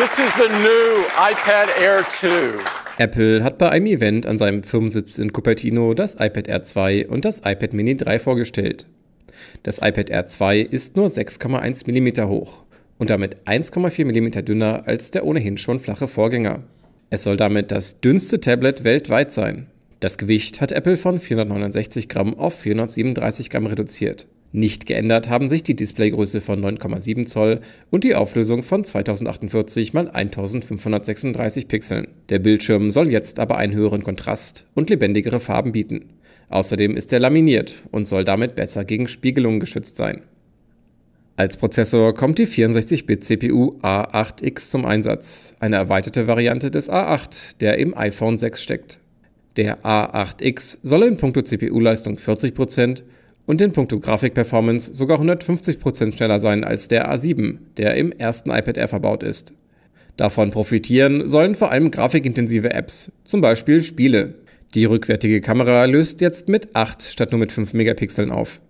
This is the new iPad Air 2. Apple hat bei einem Event an seinem Firmensitz in Cupertino das iPad Air 2 und das iPad Mini 3 vorgestellt. Das iPad Air 2 ist nur 6,1 mm hoch und damit 1,4 mm dünner als der ohnehin schon flache Vorgänger. Es soll damit das dünnste Tablet weltweit sein. Das Gewicht hat Apple von 469 Gramm auf 437 Gramm reduziert. Nicht geändert haben sich die Displaygröße von 9,7 Zoll und die Auflösung von 2048 x 1536 Pixeln. Der Bildschirm soll jetzt aber einen höheren Kontrast und lebendigere Farben bieten. Außerdem ist er laminiert und soll damit besser gegen Spiegelungen geschützt sein. Als Prozessor kommt die 64-Bit-CPU A8X zum Einsatz, eine erweiterte Variante des A8, der im iPhone 6 steckt. Der A8X soll in puncto CPU-Leistung 40% und in puncto Grafikperformance sogar 150% schneller sein als der A7, der im ersten iPad Air verbaut ist. Davon profitieren sollen vor allem grafikintensive Apps, zum Beispiel Spiele. Die rückwärtige Kamera löst jetzt mit 8 statt nur mit 5 Megapixeln auf.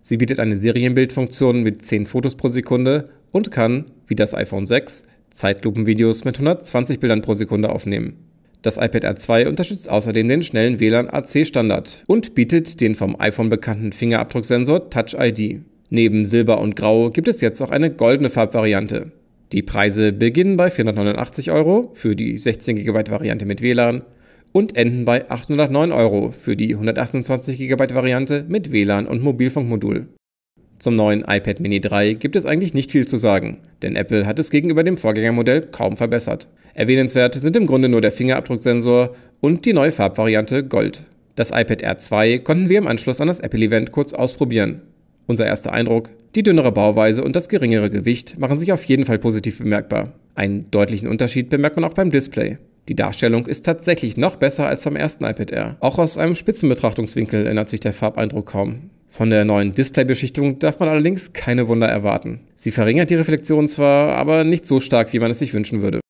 Sie bietet eine Serienbildfunktion mit 10 Fotos pro Sekunde und kann, wie das iPhone 6, Zeitlupenvideos mit 120 Bildern pro Sekunde aufnehmen. Das iPad R2 unterstützt außerdem den schnellen WLAN-AC-Standard und bietet den vom iPhone bekannten Fingerabdrucksensor Touch ID. Neben Silber und Grau gibt es jetzt auch eine goldene Farbvariante. Die Preise beginnen bei 489 Euro für die 16 GB Variante mit WLAN und enden bei 809 Euro für die 128 GB Variante mit WLAN und Mobilfunkmodul. Zum neuen iPad Mini 3 gibt es eigentlich nicht viel zu sagen, denn Apple hat es gegenüber dem Vorgängermodell kaum verbessert. Erwähnenswert sind im Grunde nur der Fingerabdrucksensor und die neue Farbvariante Gold. Das iPad r 2 konnten wir im Anschluss an das Apple-Event kurz ausprobieren. Unser erster Eindruck, die dünnere Bauweise und das geringere Gewicht machen sich auf jeden Fall positiv bemerkbar. Einen deutlichen Unterschied bemerkt man auch beim Display. Die Darstellung ist tatsächlich noch besser als beim ersten iPad Air. Auch aus einem Spitzenbetrachtungswinkel ändert sich der Farbeindruck kaum. Von der neuen Displaybeschichtung darf man allerdings keine Wunder erwarten. Sie verringert die Reflexion zwar, aber nicht so stark, wie man es sich wünschen würde.